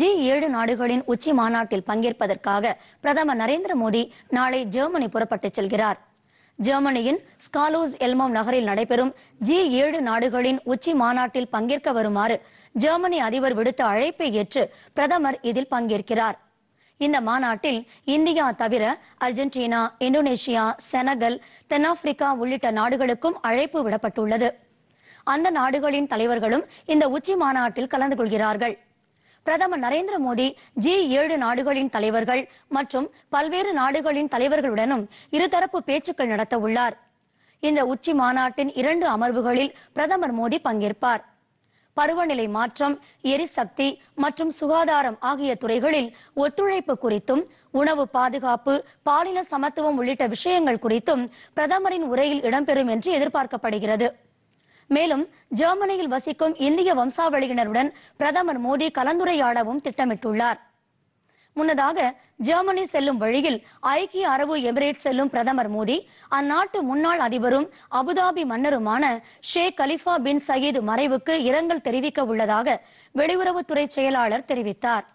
G ஏழு நாடுகளின் உச்சி மாநாட்டில் பங்கேற்பதற்காக பிரதமர் நரேந்திர மோடி நாளை ஜெர்மனி புறப்பட்டுச் செல்கிறார் ஜெர்மனியின் ஸ்காலோஸ் எல்மாம் நகரில் நடைபெறும் ஜி ஏழு நாடுகளின் உச்சி மாநாட்டில் பங்கேற்க வருமாறு ஜெர்மனி அதிபர் விடுத்த அழைப்பை ஏற்று பிரதமர் இதில் பங்கேற்கிறார் இந்த மாநாட்டில் இந்தியா தவிர அர்ஜென்டினா இந்தோனேஷியா செனகல் தென்னாப்பிரிக்கா உள்ளிட்ட நாடுகளுக்கும் அழைப்பு விடப்பட்டுள்ளது அந்த நாடுகளின் தலைவர்களும் இந்த உச்சி மாநாட்டில் கலந்து கொள்கிறார்கள் பிரதமர் நரேந்திர மோடி ஜி ஏழு நாடுகளின் தலைவர்கள் மற்றும் பல்வேறு நாடுகளின் தலைவர்களுடனும் இருதரப்பு பேச்சுக்கள் நடத்த உள்ளார் இந்த உச்சி மாநாட்டின் இரண்டு அமர்வுகளில் பிரதமர் மோடி பங்கேற்பார் பருவநிலை மாற்றம் எரிசக்தி மற்றும் சுகாதாரம் ஆகிய துறைகளில் ஒத்துழைப்பு குறித்தும் உணவு பாதுகாப்பு பாலின சமத்துவம் உள்ளிட்ட விஷயங்கள் குறித்தும் பிரதமரின் உரையில் இடம்பெறும் என்று எதிர்பார்க்கப்படுகிறது மேலும் ஜெர்மனியில் வசிக்கும் இந்திய வம்சாவளியினருடன் பிரதமர் மோடி கலந்துரையாடவும் திட்டமிட்டுள்ளார் முன்னதாக ஜெர்மனி செல்லும் வழியில் ஐக்கிய அரபு எமிரேட் செல்லும் பிரதமர் மோடி அந்நாட்டு முன்னாள் அதிபரும் அபுதாபி மன்னருமான ஷேக் கலிஃபா பின் சயீது மறைவுக்கு இரங்கல் தெரிவிக்க உள்ளதாக வெளியுறவுத்துறை செயலாளர் தெரிவித்தார்